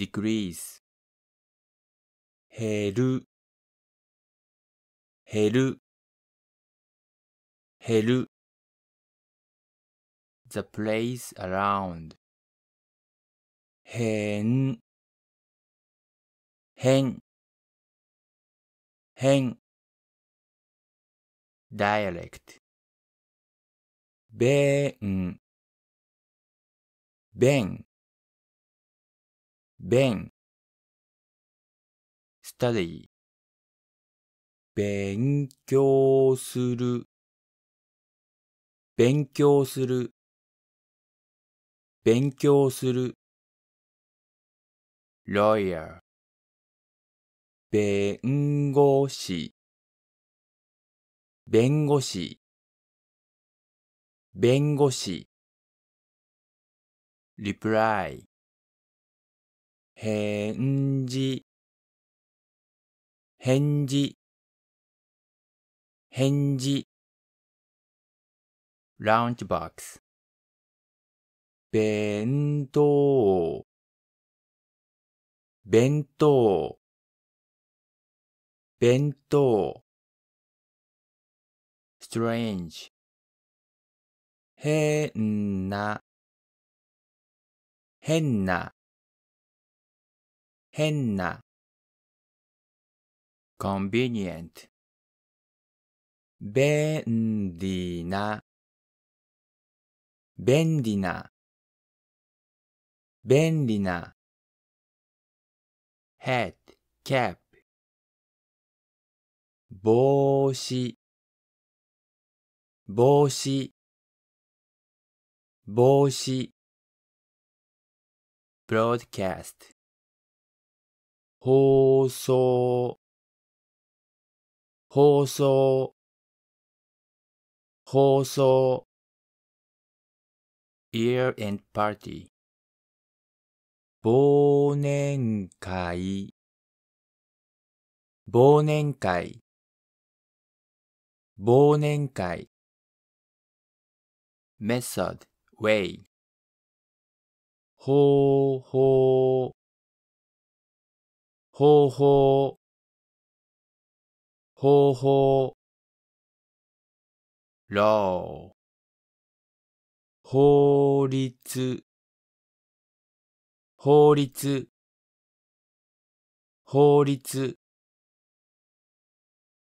decrease 減る減る減る the place around 変変変 dialect 弁弁勉 study 勉強する勉強する勉強する lawyer 弁護士弁護士弁護士 reply 返事返事返事ラウンチボックス弁当弁当弁当 strange 変な変な変な convenient 便利な便利な便利な head cap 帽子帽子帽子 broadcast 放送放送放送 year a n d party 忘年会忘年会忘年会 method way 方法方法方法ろ法律法律法律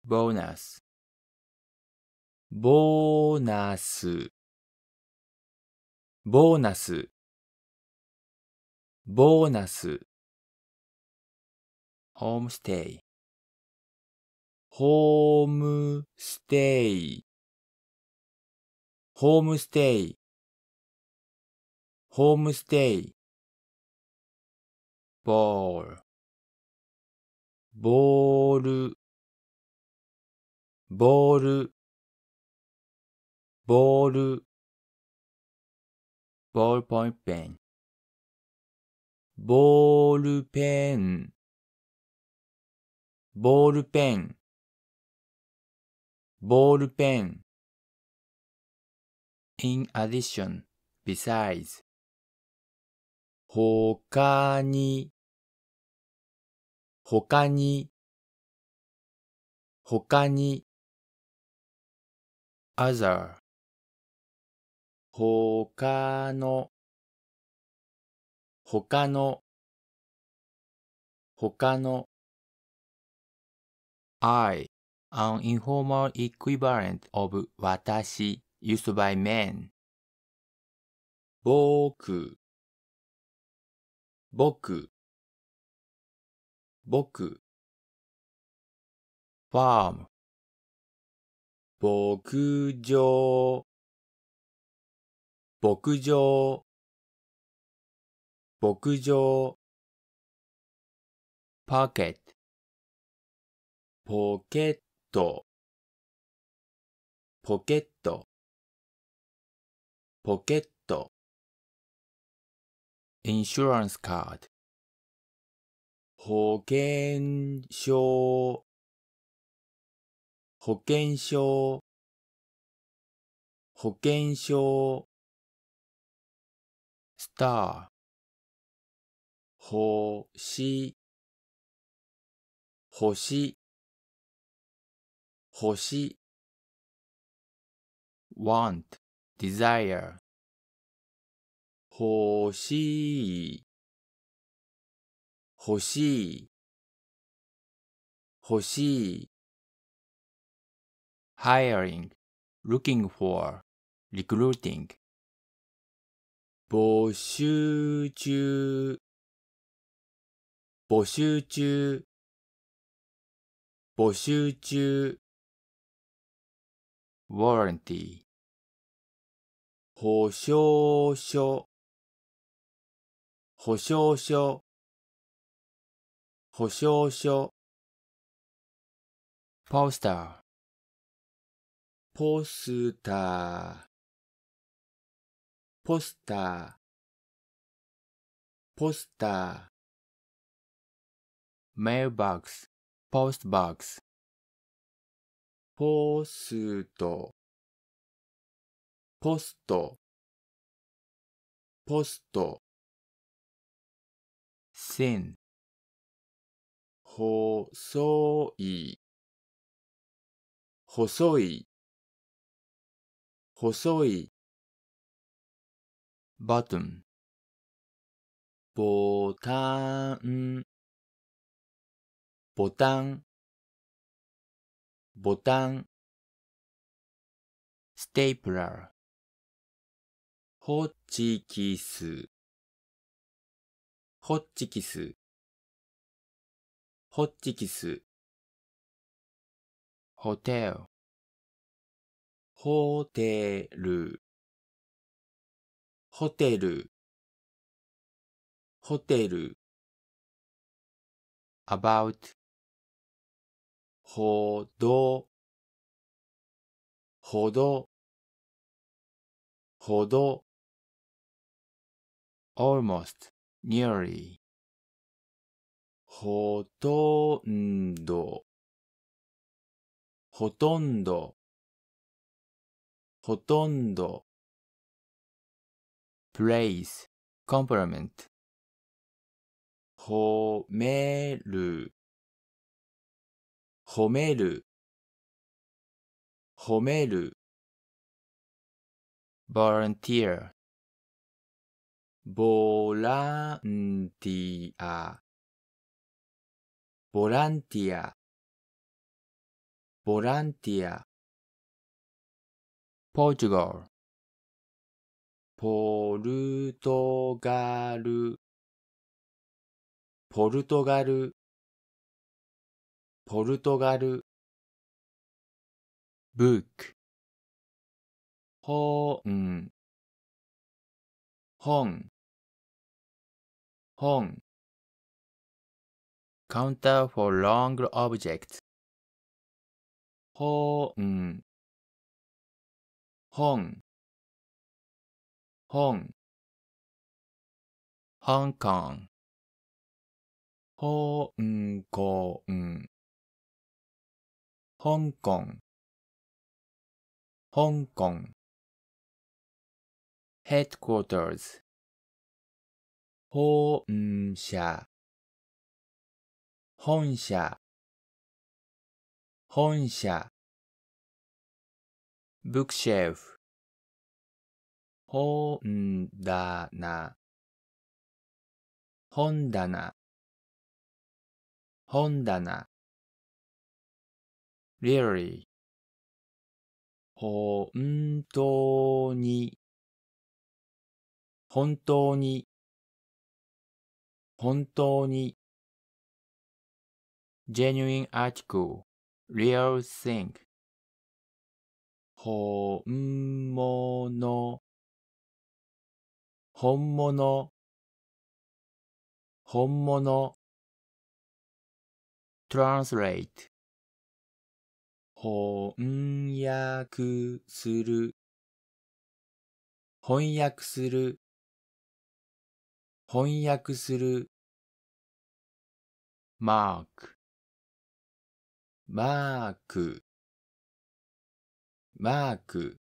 ボーナスボーナスボーナスボーナスホームステイ。ホームステイ。ホームステイ。ホームステイ。ボール。ボール。ボール。ボール。ボールポイントペン。ボールペン。ボールペン、ボールペン。in addition, besides. 他に、他に、他に。other 他の、他の、他の。I, an informal equivalent of 私 used by men. 僕僕僕 farm 牧場牧場牧場 pocket ポケットポケットポケットインシュランスカード、保険証保険証保険証スター星星欲しい want, desire 欲しい欲しい欲しい hiring, looking for, recruiting 募集中募集中募集中 warranty 保証書保証書保証書ポスターポスターポスターポスターメールボックスポストボックスポストポストポスト線細い細い細いバトンボタンボタンボタンステープラーホッチキスホッチキスホッチキスホテルホテルホテルホテル about ほどほどほど almost nearly ほとんどほとんどほとんど p l a c e compliment 褒める褒める褒める volunteer ボランティアボランティアボランティアポ o r t ポルトガルポルトガルポルトガルブック本本本 counter for long object 本本本香港香港香港香港 headquarters 本社本社本社 bookshelf 本棚本棚本棚 really ほんとに本当に本当に genuine article real thing 本物本物本物 translate 翻訳する翻訳する翻訳するマークマークマーク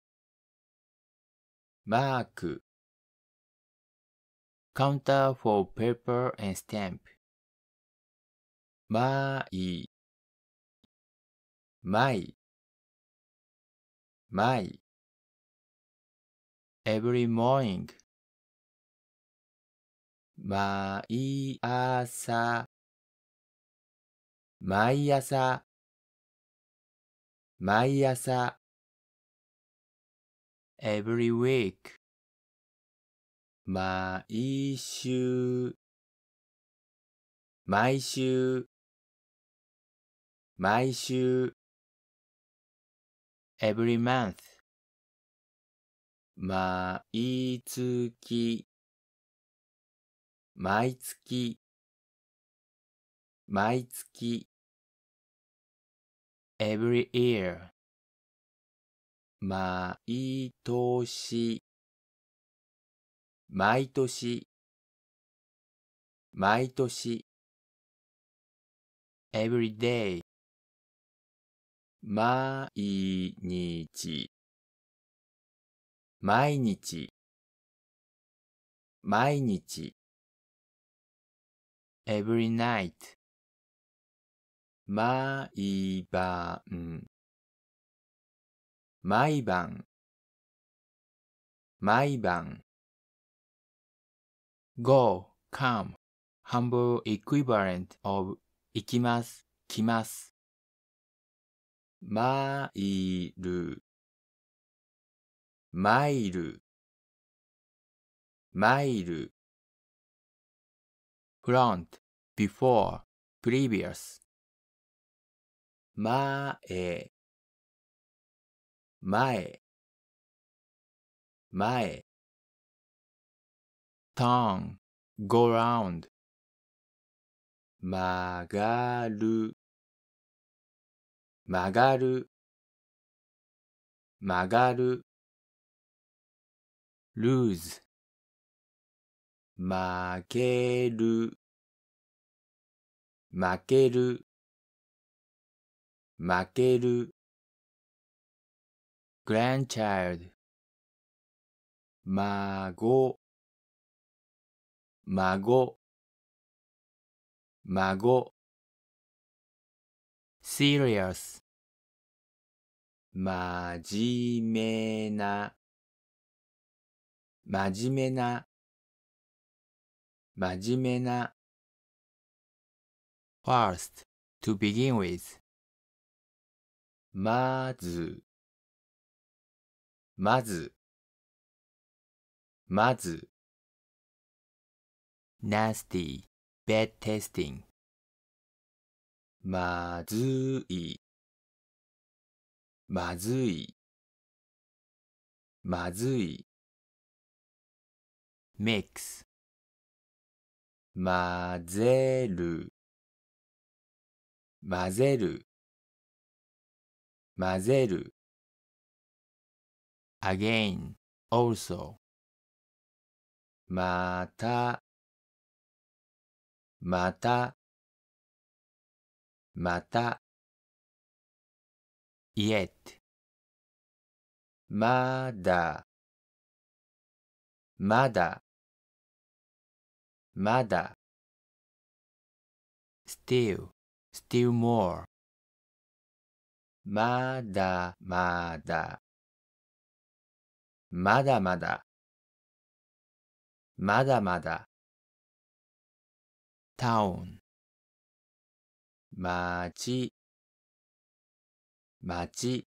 マークカウンター for paper and stamp my, my. every morning, 毎朝、毎朝、毎朝。every week, 毎週、毎週、毎週。every month 毎月毎月毎月 every year 毎年毎年毎年 every day 毎日毎日毎日 every night 毎晩毎晩毎晩 go, come, humble equivalent of 行きます、来ますマイル、マイル、マイル。front, before, previous. 前、前、前。turn, go round. 曲がる、曲がる曲がる lose 負ける負ける負ける grandchild 孫孫孫 serious 真面目な真面目な真面目な first to begin with まずまずまず nasty bad testing まずい、まずい、まずい。mix 混ぜる、混ぜる、混ぜる。again, also また、また、また、yet まだまだまだ still still more まだまだまだまだまだまだ town まちまち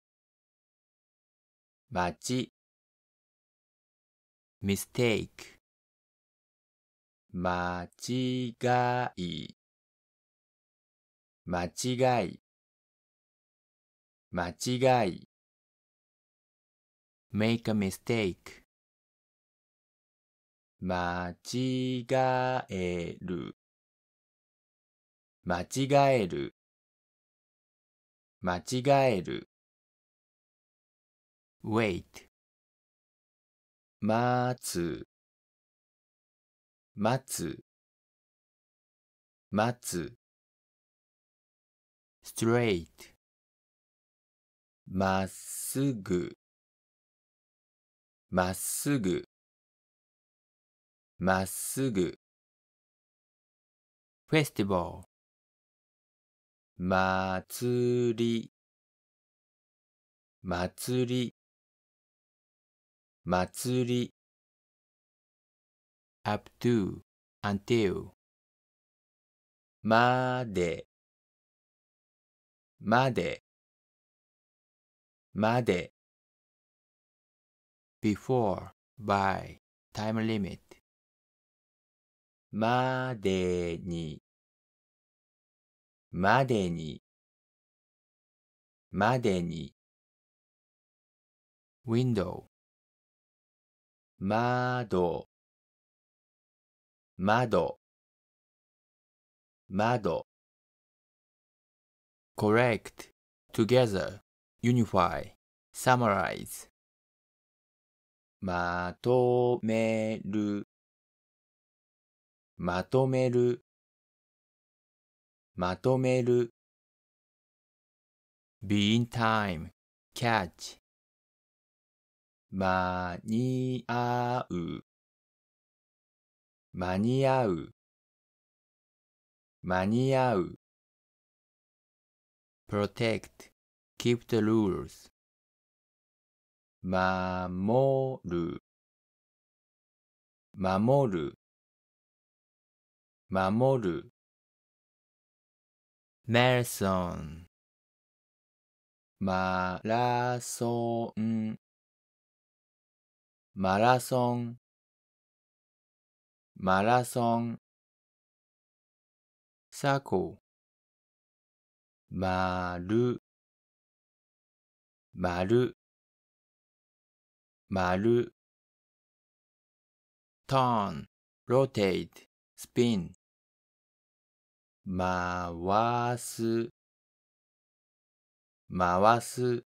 まち mistake 間違い間違い間違い make a mistake 間違える間違える間違える wait 待つ待つ待つ straight まっすぐまっすぐまっすぐ festival 祭り祭り祭り up to until までまでまで before by time limit までにまでにまでに window 窓窓窓 correct together unify summarize まとめるまとめるまとめる be in time, catch 間に合う間に合う間に合う protect, keep the rules 守る守る守るマラソンマラソンマラソンサーコール。マル。マル。トンロテイトスピンまわす、まわす、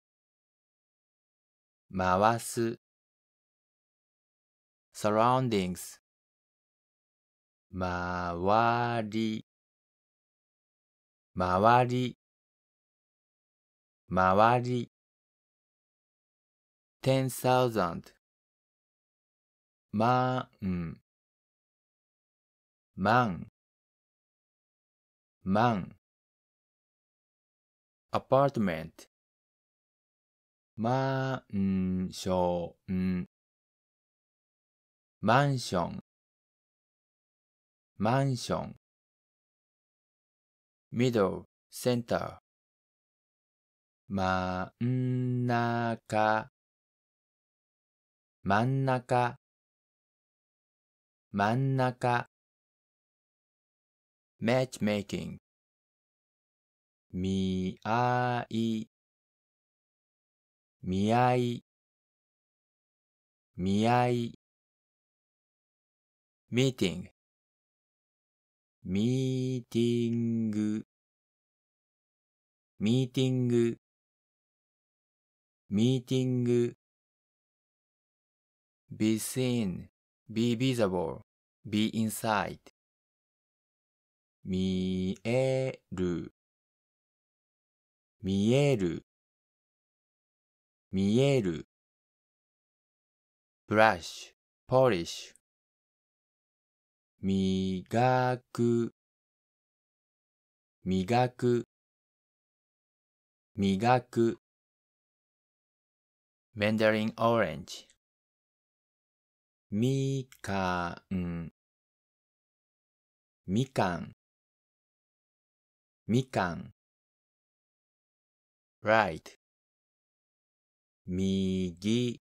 まわす。surroundings まわり、まわり、まわり。ten thousand まん、まん。マ a アパ p a r t m e n t マンションマンションマンション middle center ん真ん中真ん中 matchmaking 見合い見合い見合い meeting ミーティングミーティングミーティング be seen, be visible, be inside 見える見える見えるブラッシュポリッシュ磨く磨く磨くメンダリンオレンジみかんみかんみかん right 右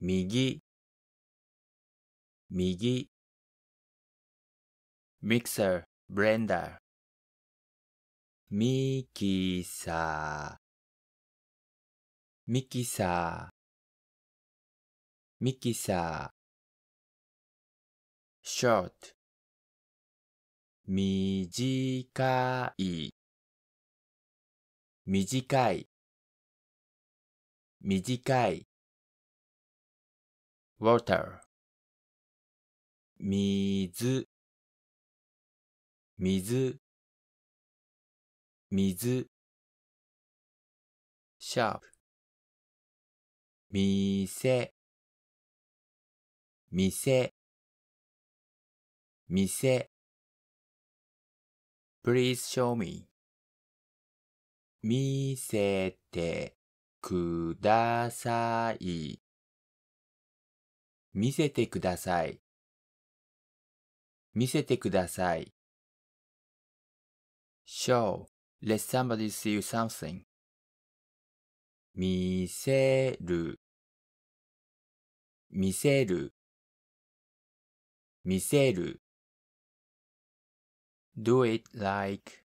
右右 mixer blender ミキサーミキサーミキサー short 短い短い短い water 水水水 sharp 店店店 Please show me. 見せてください。見せてください。見せてください。show, let somebody see you something. 見せる、見せる、見せる。do it like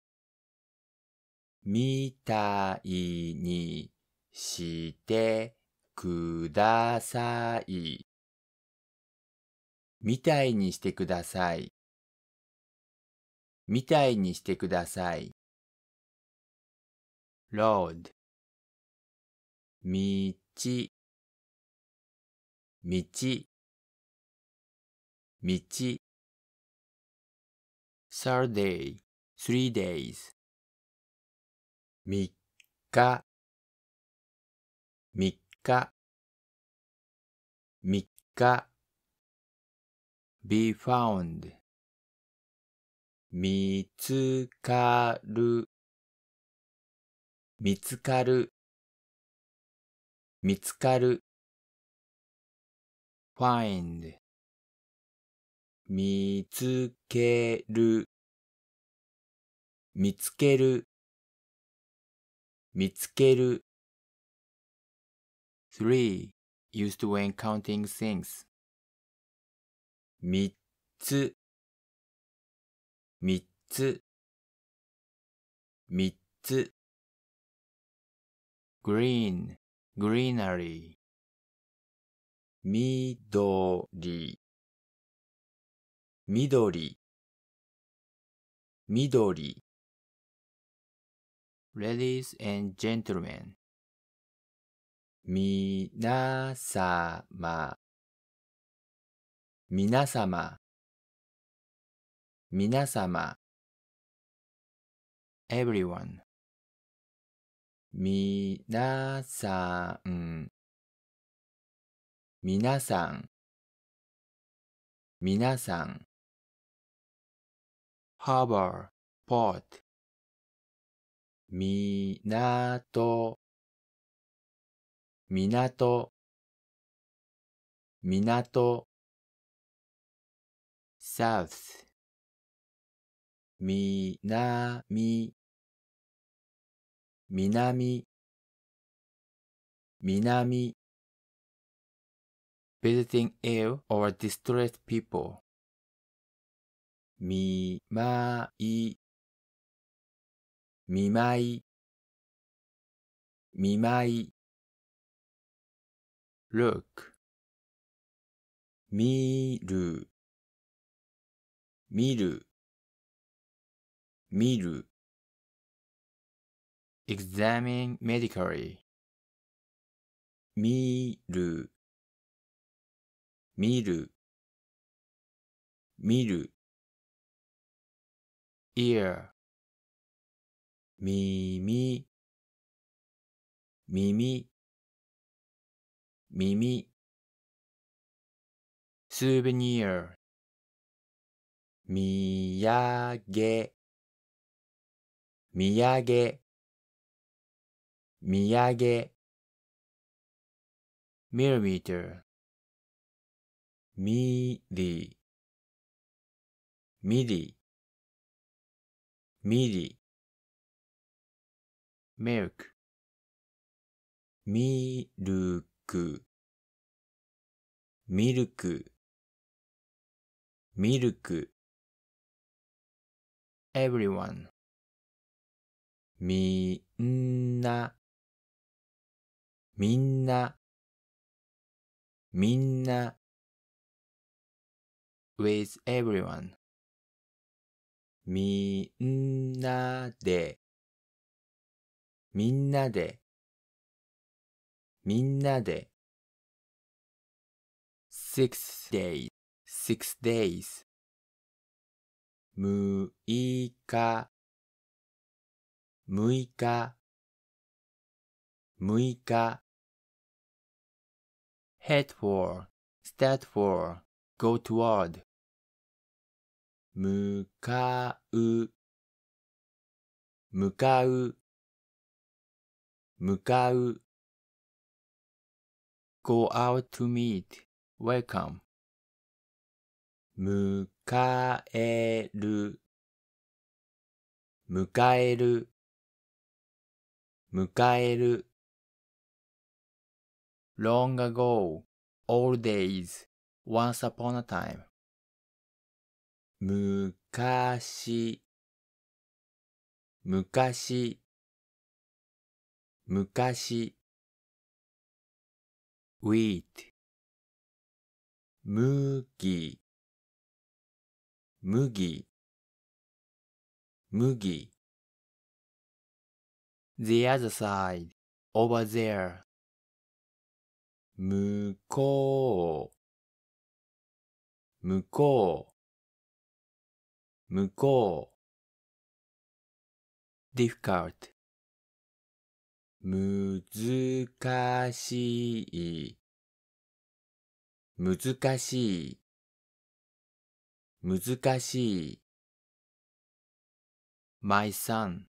みたいにしてください。みたいにしてください。みたいにしてください。road 道道道 third day, three days. 3日3日3日 be found 見つかる見つかる見つかる find 見つける見つける見つける 3. used when counting things 三つ三つ三つ green greenery 緑緑緑 Ladies and gentlemen みなさまみなさまみなさま everyone みなさんみなさんみなさん harbor, port 港港港 south 南南南 visiting ill or distressed people みまい、みまい、みまい。look 見る、見る、見る。examine medically 見る、見る、見る。ear 耳耳耳 souvenir 土産土産土産 millimeter ミリミリミリ、ミルク、ミルク、ミルク、ミルク、everyone, みんな、みんな、みんな、with everyone みんなで、みんなで、みんなで。six days, six days. むいか、むいか、head for, start for, go toward. 向かう向かう向かう go out to meet welcome 迎える迎える迎える long ago all days once upon a time むかしむかしむかし wheat 麦麦麦 The other side over there 向こう向こう向こう difficult 難しい難しい難しい my son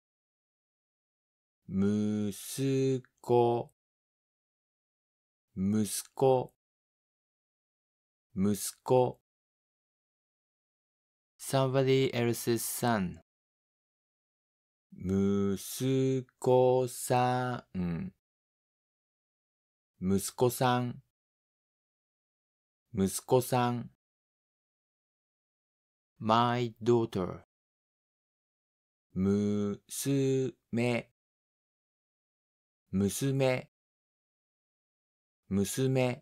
息子息子息子 somebody else's son 息子さん息子さん息子さん my daughter 娘娘娘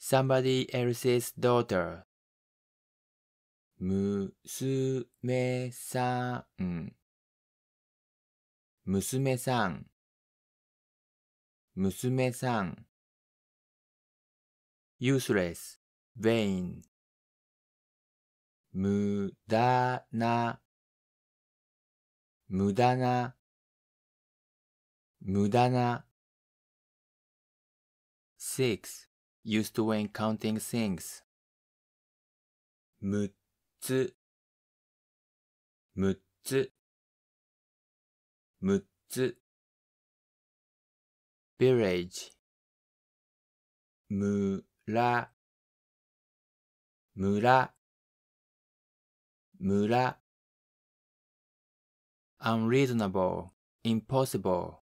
somebody else's daughter むすめさんむすめさんむすめさん useless, vain 無駄な無駄な無駄な 6. used when counting things 無つ、むつ、むつ。village むら、むら、むら。unreasonable, impossible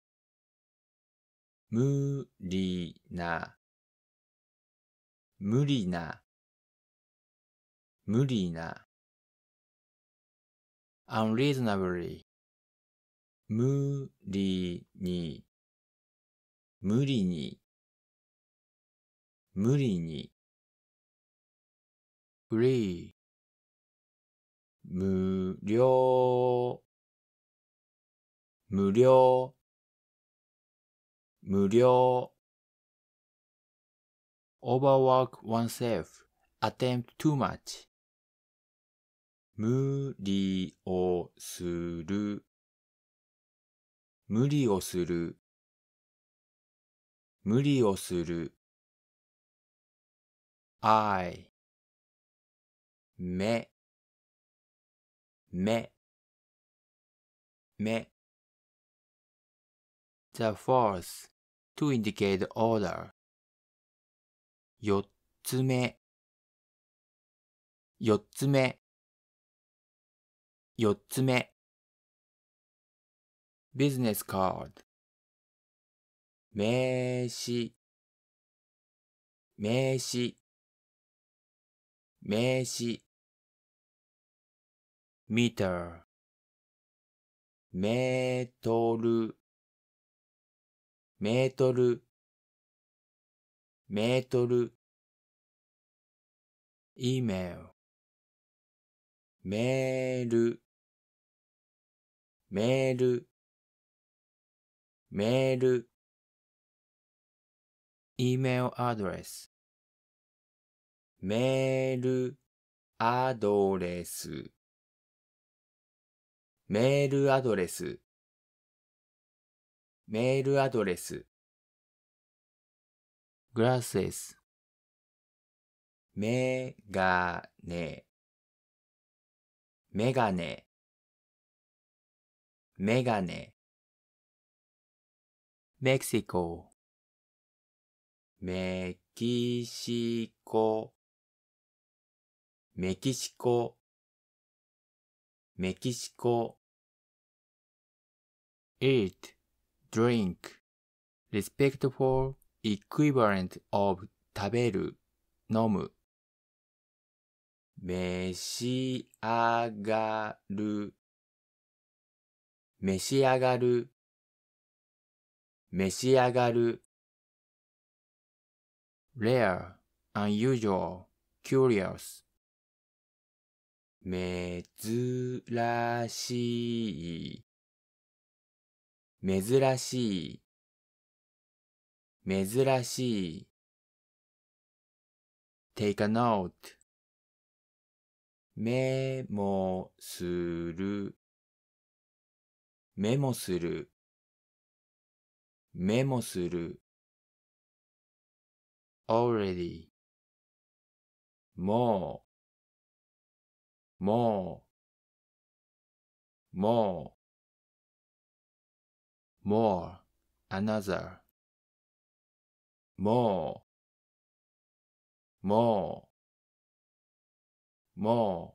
無理な、無理な、無理な。unreasonably 無理に無理に無理に free 無料無料無料 overwork oneself attempt too much 無理をする無理をする無理をする I 目目目 The fourth to indicate order 四つ目四つ目4つ目ビジネスカード名詞名詞名詞 meter メートルメートルメートル email メールメール、メール、email address、メール、アドレス、メールアドレス、メールアドレス、glasses、メガネ、メガネ、メガネメキシコメキシコメキシコメキシコ eat, drink, respect for, equivalent of 食べる、飲む。召し上がる、召し上がる、召し上がる。rare, unusual, curious. 珍しい、珍しい、珍しい。take a note. メモする、メモするメモする already もうもうもう more another More. More. More.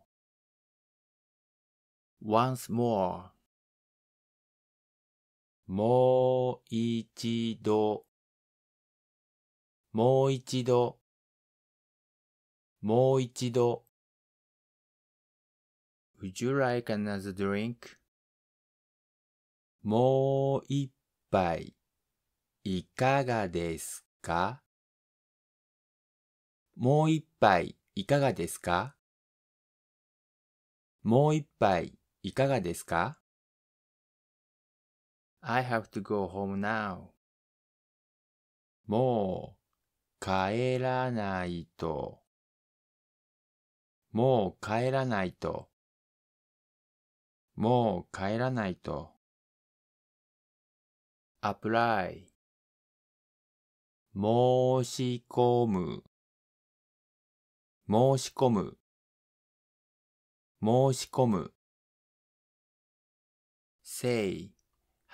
once more もう一度、もう一度、もう一度。Would you like another drink? もう一杯、いかがですかもう一杯、いかがですかもう一杯、いかがですか I have to go home now. もう帰らないと。もう帰らないと。もう帰らないと。apply 申し込む。申し込む。申し込む。say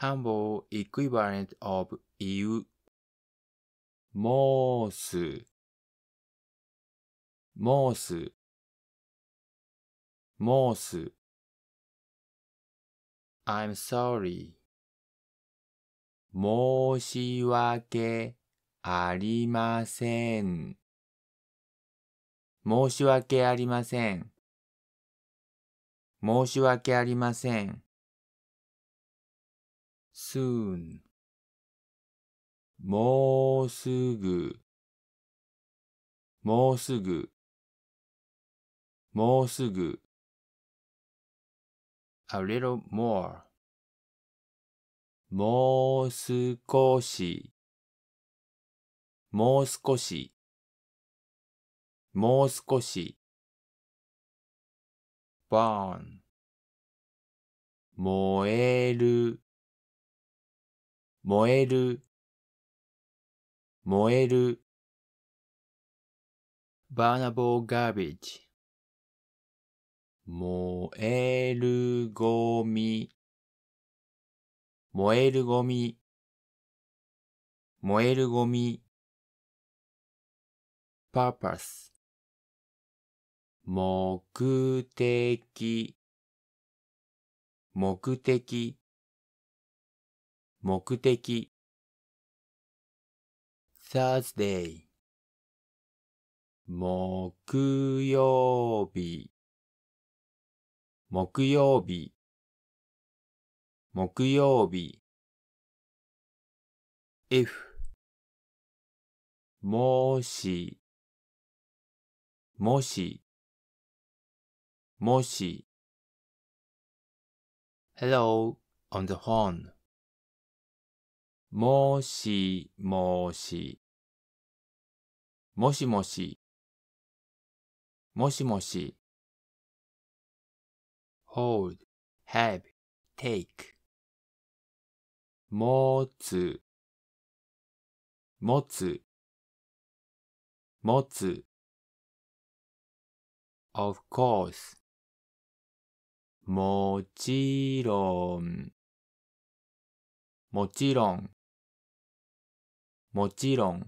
Humble equivalent of 言う。申す。申す。申す。I'm sorry. 申し訳ありません。申し訳ありません。申し訳ありません。soon もうすぐもうすぐもうすぐ a little more もう少しもう少しもう少し burn 燃える燃える燃える burnable garbage 燃えるゴミ燃えるゴミ燃えるゴミ purpose 目的目的目的 Thursday 木曜日木曜日木曜日 if もしもしもし Hello on the phone もしもしもしもしもしもし hold, have, take 持つ持つ持つ of course もちろんもちろんもちろん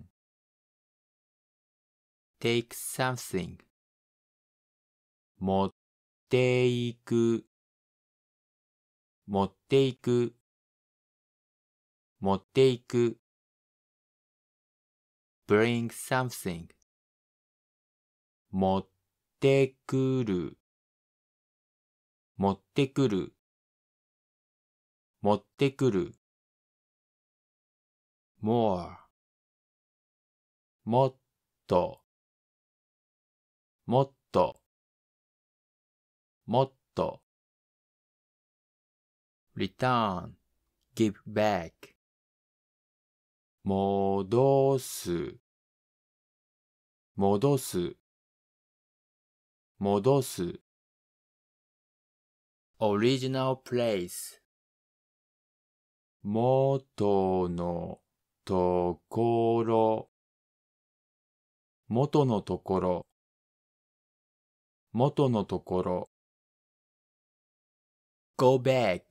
take something 持っていく持っていく持っていく bring something 持ってくる持ってくる持ってくる more もっともっともっと return give back 戻す戻す戻す original place 元のところ元のところ元のところ go back,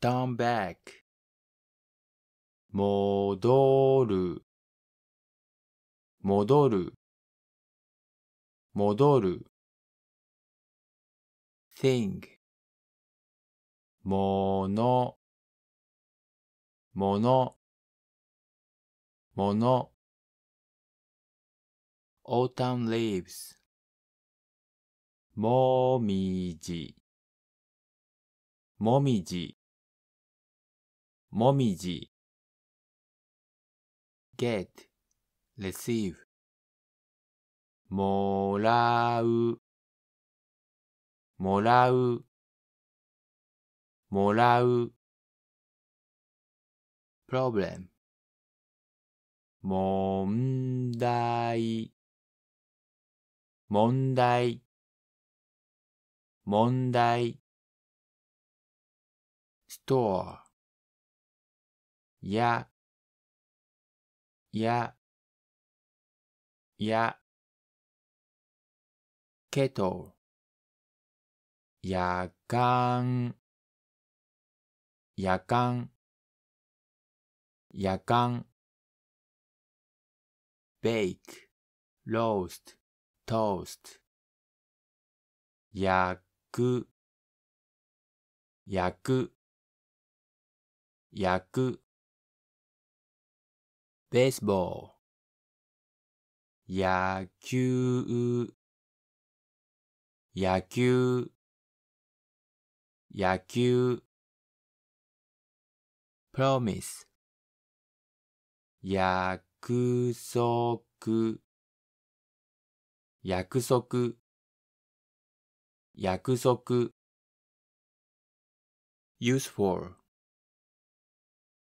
turn back 戻る戻る戻る thing ものものもの autumn leaves もみじもみじもみじ get receive もらうもらうもらう problem 問題問題問題ストアやややケトルやかんやかんやかんベイクロースト toast 焼く焼く焼く baseball 野球野球野球 promise 約束約束約束 useful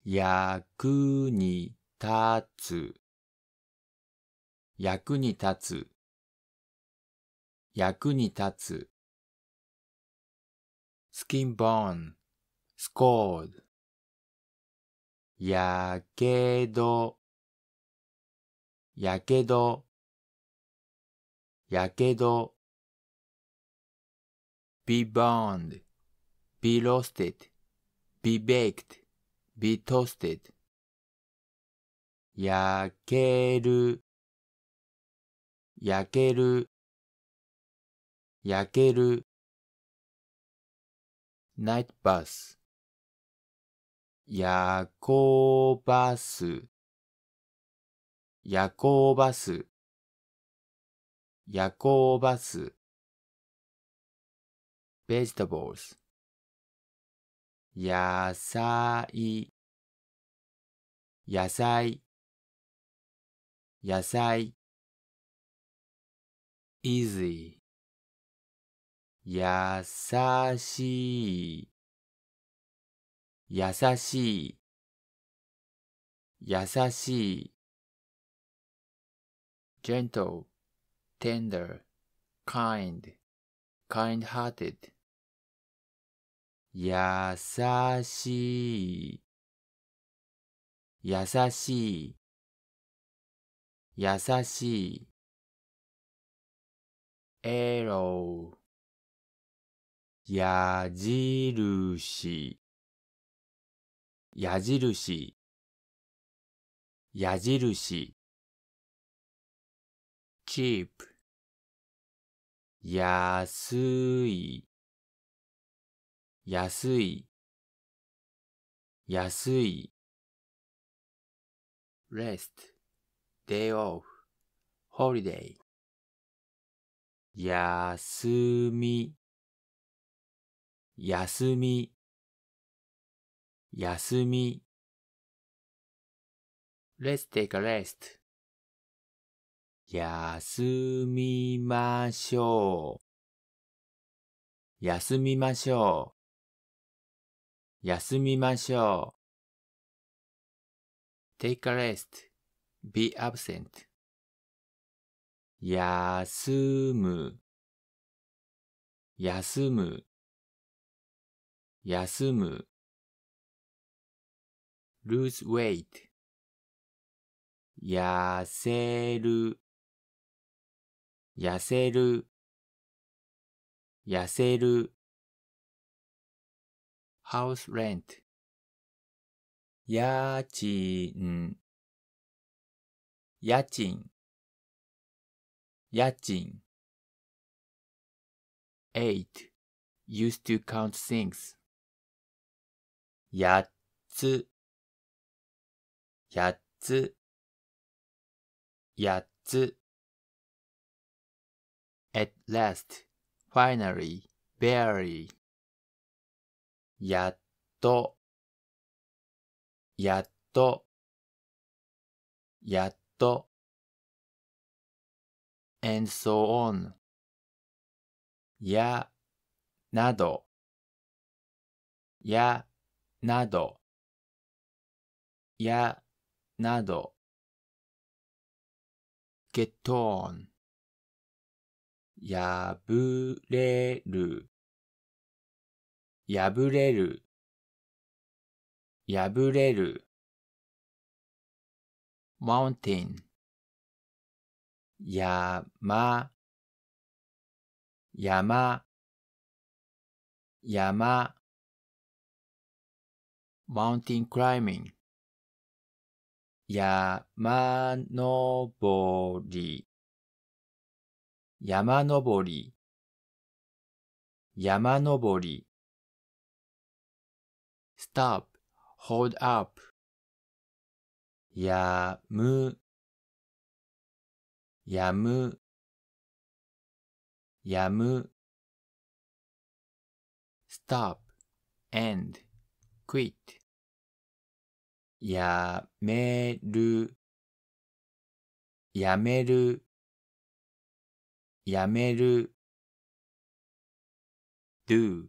役に立つ役に立つ役に立つ skin bone scored やけどやけどやけど be burned, be roasted, be baked, be toasted. 焼ける、焼ける、焼ける。night bus, 夜行バス、夜行バス。夜行バス vegetables 野菜野菜野菜 easy 優しい優しい優しい gentle tender, kind, kind-hearted 優しい優しい優しい arrow 矢印矢印矢印 cheap 安い安い安い rest day off holiday 休み休み休み Let's take a rest 休みましょう。休みましょう。休みましょう。take a rest, be absent. 休む、休む、休む。lose weight. 痩せる、痩せる痩せる house rent 家賃家賃家賃 eight used to count things 八つ八つ八つ at last, finally, barely やっと、やっと、やっと and so on や、など、や、など、や、など get on 破れる、破れる、破れる。mountain 山、山、山。mountain climbing 山登り山登り山登り stop, hold up やむやむやむ stop, end, quit やめるやめるやめる do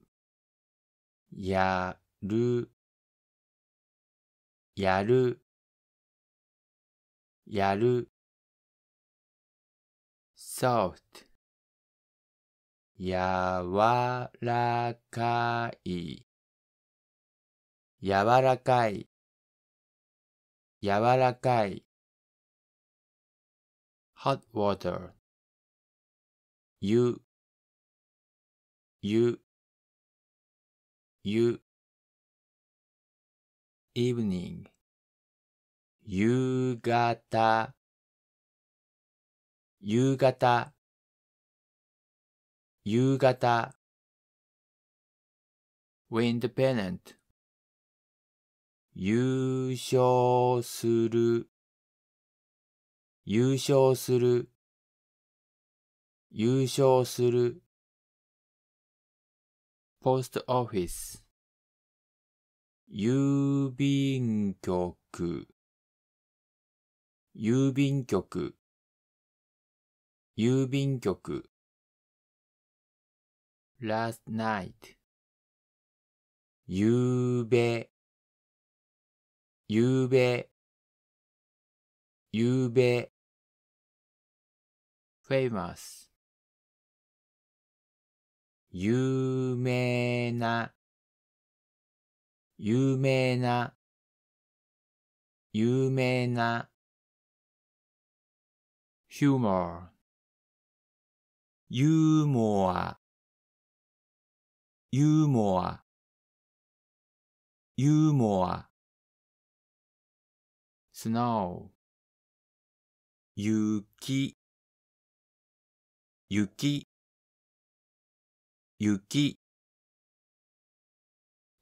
やるやるやる soft やわらかいやわらかいやわらかい hot water ゆゆゆ evening 夕方夕方夕方 wind pennant 優勝する優勝する。優勝する優勝するポストオフィス郵便局郵便局郵便局 last night ゆうべゆうべゆうべ famous 有名な、有名な、有名な。humor, ユーモア、ユーモア、ユーモア。snow, 雪、雪、雪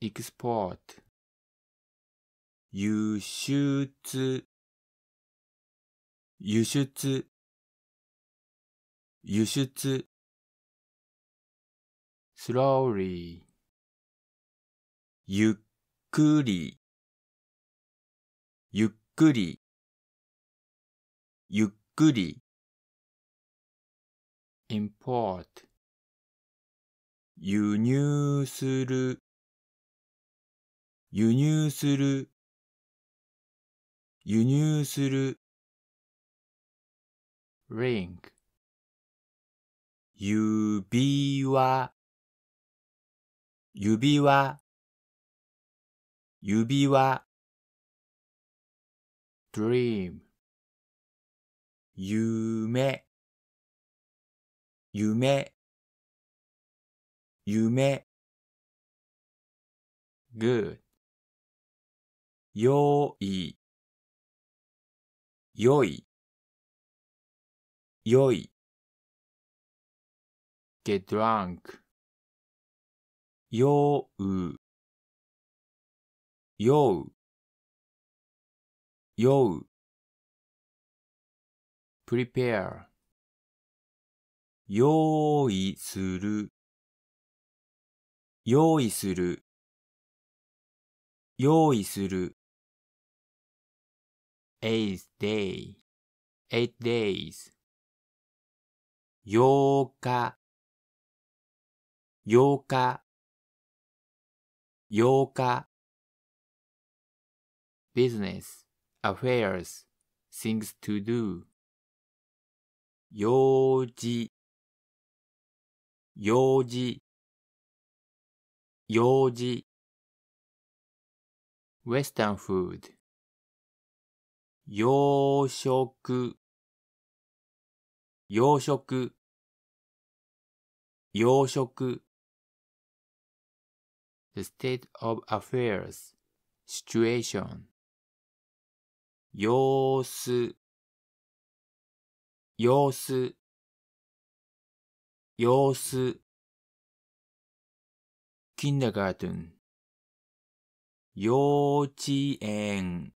export 輸出輸出輸出 slowly ゆっくりゆっくりゆっくり import 輸入する輸入する輸入する ring 指輪指輪指輪 dream 夢夢夢 good 用意良い良い get drunk 酔う酔う酔う prepare 用意する用意する用意する eight day eight days 8日8日8日 business affairs things to do 用事用事用事 Western food 洋食洋食洋食 The state of affairs situation 様子様子様子 kindergarten 幼稚園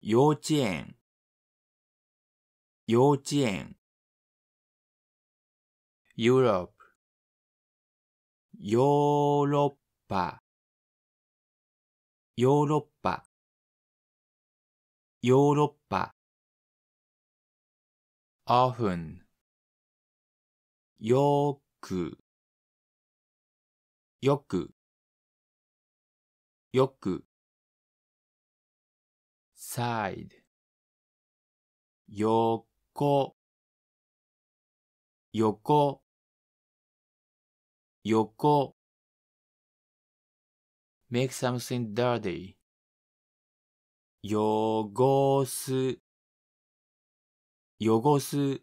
幼稚園幼稚園 Europe ヨーロッパヨーロッパヨーロッパ often よくよく、よく。side 横横横 make something dirty 汚す汚す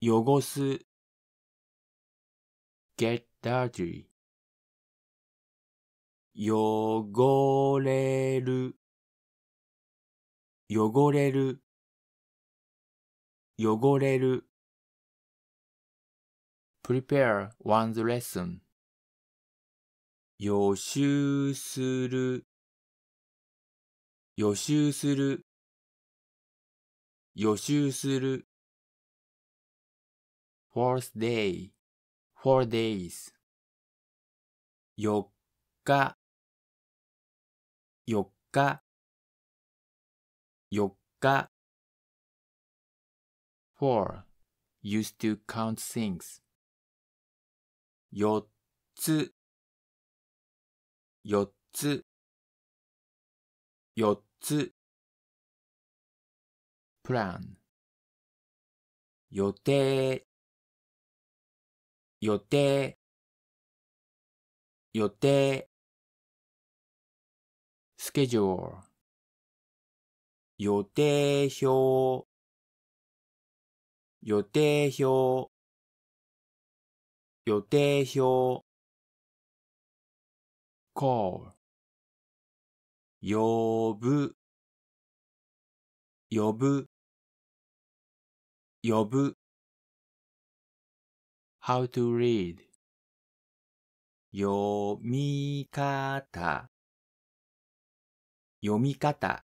汚す get dirty 汚れる汚れる汚れる prepare one's lesson 予習する予習する予習する fourth day four days よっか、よっか、よっか。four used to count things 4つ4つ4つ plan 予定予定予定 schedule 予定表予定表予定表 call 呼ぶ呼ぶ呼ぶ how to read 読み方読み方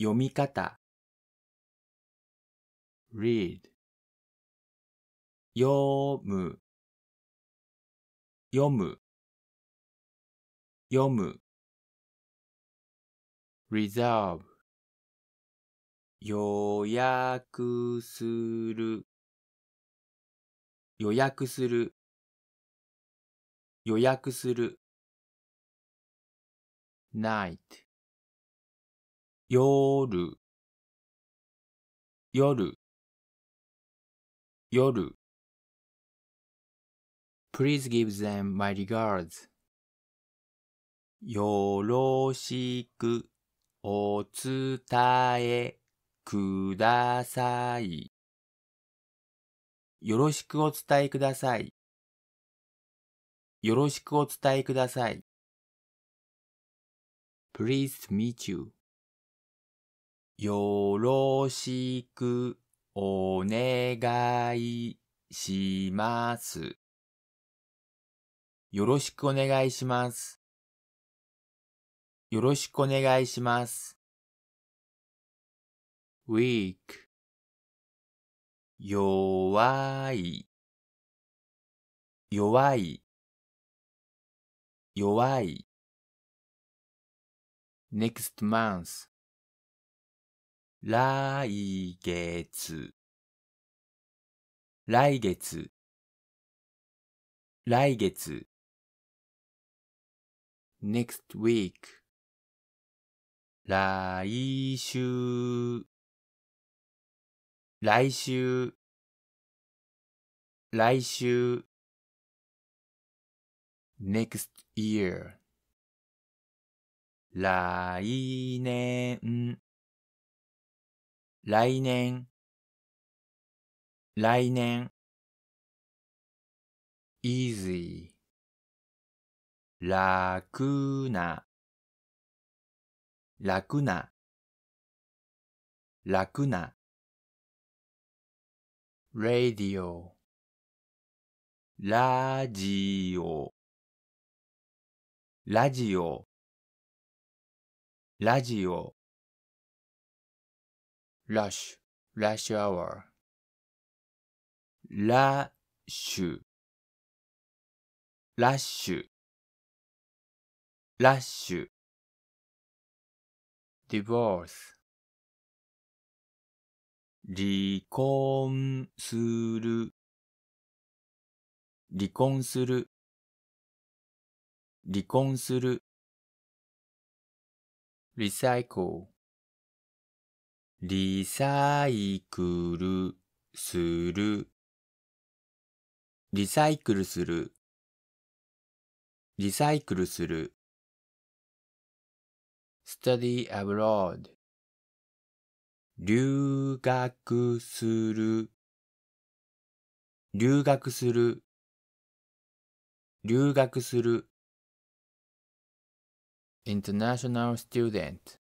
読み方 read 読む読む読む reserve 予約する予約する予約する night 夜夜夜 Please give them my regards よろしくお伝えくださいよろしくお伝えくださいよろしくお伝えください。Please meet you. よろしくお願いします。よろしくお願いします。よろしくお願いします。weak 弱い弱い弱い next month 来月来月来月 next week 来週来週来週 next year 来年来年来年 easy 楽な楽な楽な radio ラジオラジオラジオラッシュラッシュアワーラッシュラッシュラッシュディボース c e 離婚する離婚する離婚するリサイクルリサイクルするリサイクルするリサイクルする study abroad 留学する留学する留学する international student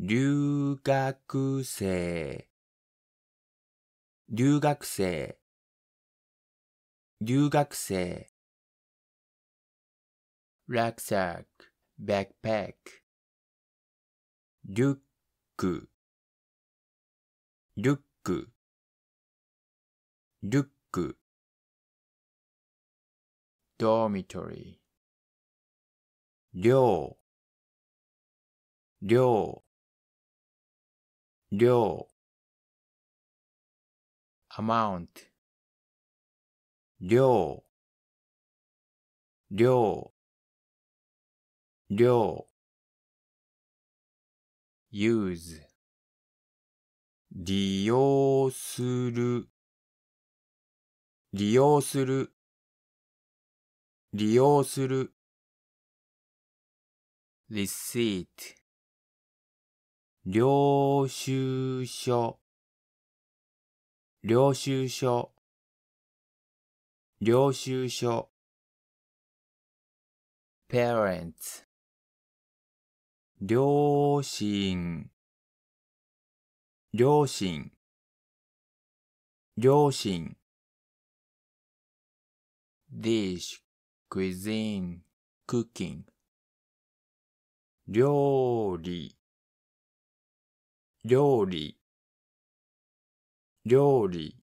留学生留学生留学生 rucksack backpack リュックリュックリュック dormitory 量量量 amount 量量量 use 利用する利用する利用する receipt 領収書領収書領収書 parents 両親両親両親 dish cuisine cooking 料理料理料理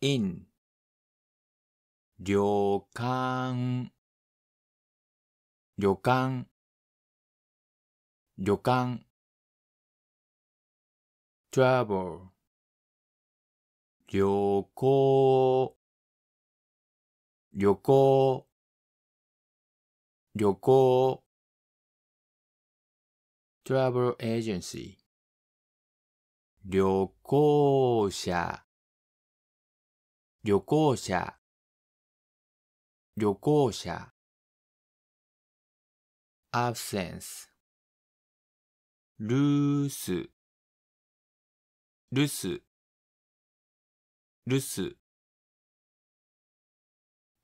in 旅館旅館旅館 travel 旅行旅行旅行 travel agency 旅行者旅行者旅行者 absence ルース留守留守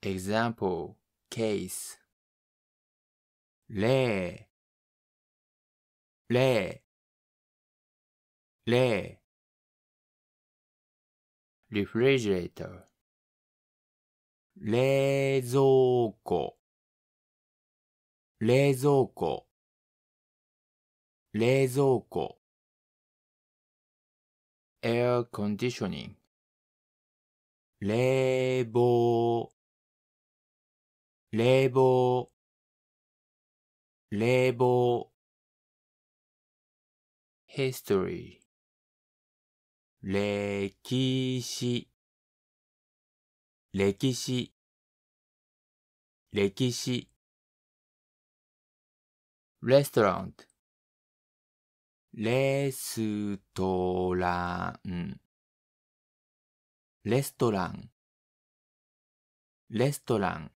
example case レイレレフレジュレーター冷蔵庫冷蔵庫冷蔵庫エアコンディショニング冷房冷房冷房 history 歴史歴史歴史レストランレストランレストランレストラン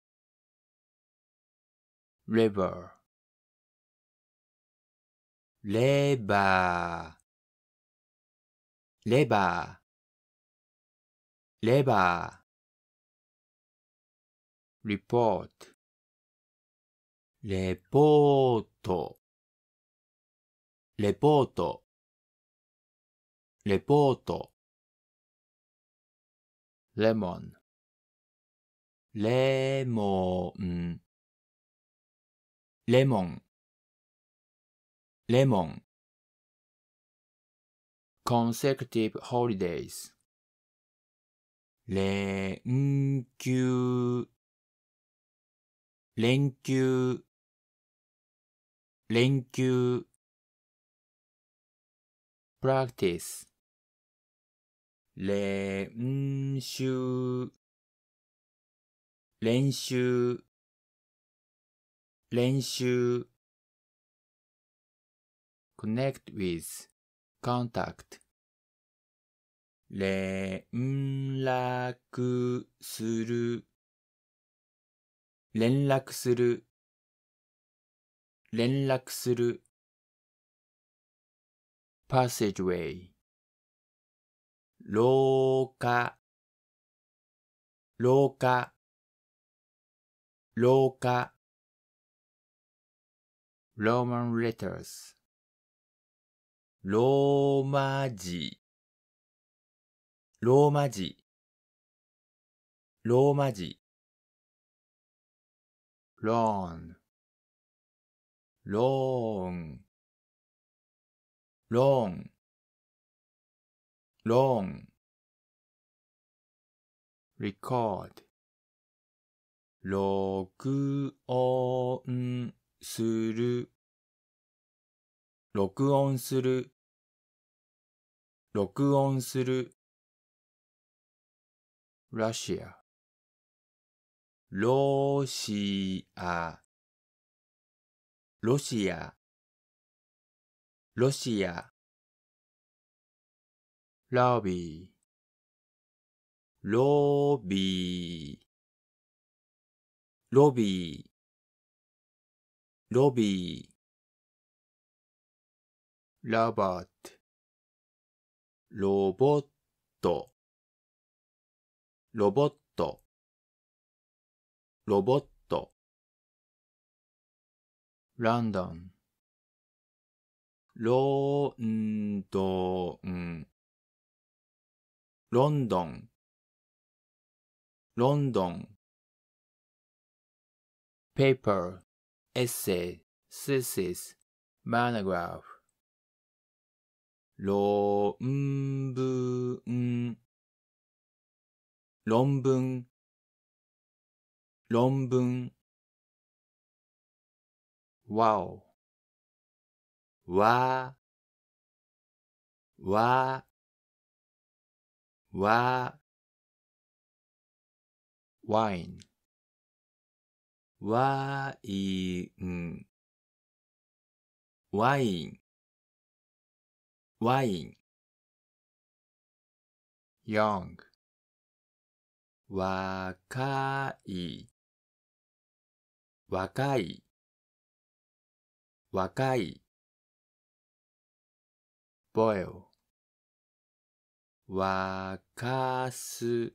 river レバー、レバー、レバー、リポート、レポート、レポート、レポート、レモン、レモン、レモン、レモン consecutive holidays 連休連休連休 practice 練習練習練習 connect with, contact 連絡する、連絡する、連絡する。passageway 廊下、廊下、廊下。Roman letters ローマ字、ローマ字、ローマ字。ローン、ローン、ローン、ローン。record, 録音する、録音する。録音するロシアロシアロシアロシアロビーロビーロビーロビーロボットロボットロボットロボットロンドンロンドンロンドンロンドンペーパーエッセイ thesis monograph 論文、論文、論文。わお、わ、わ、わ、ワイン、ワイン、ワイン。wine young 若い若い若い boil 沸かす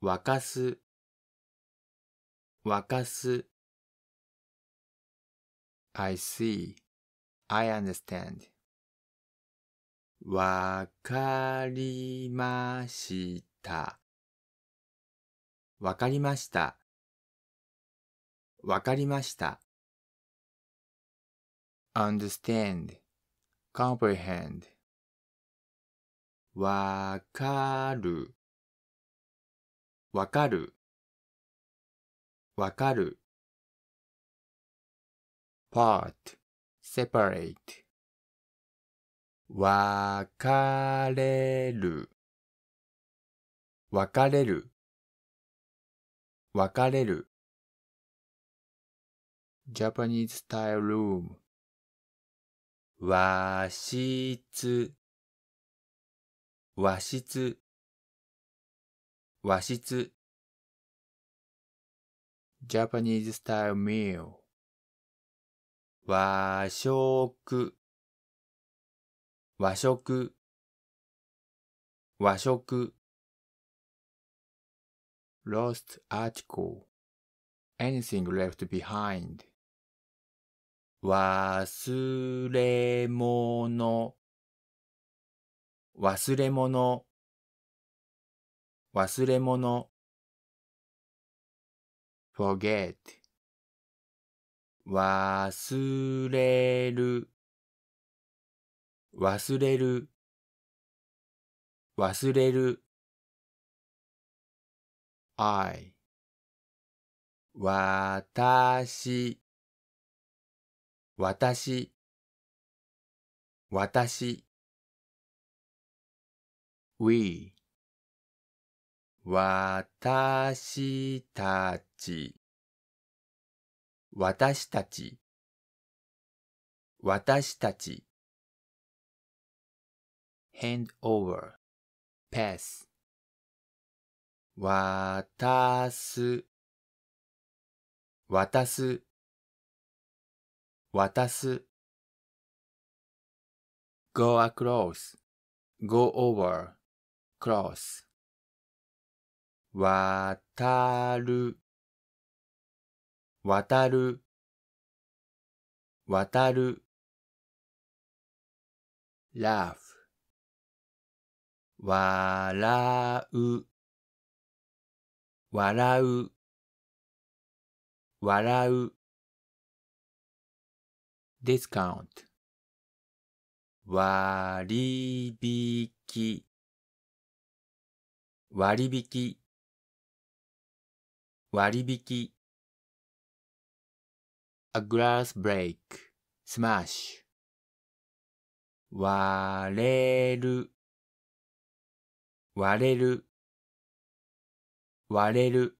沸かす沸かす I see I understand わかりました。わかりました。わかりました。understand, comprehend. わかる。わかる。わかる。part, separate. わかれる、わかれる、わかれる。Japanese style room 和室、和室、和室。Japanese style meal 和食、和食和食 lost article anything left behind 忘れ物忘れ物忘れ物 forget 忘れる忘れる忘れる I わたしわたしわたし We わたしたち私たち私たち hand over, pass. 渡す、渡す、渡す。go across, go over, cross. 渡る、渡る、渡る。laugh, わらう、笑う、笑う。discount 割引割引割引 a glass break smash 割れる割れる割れる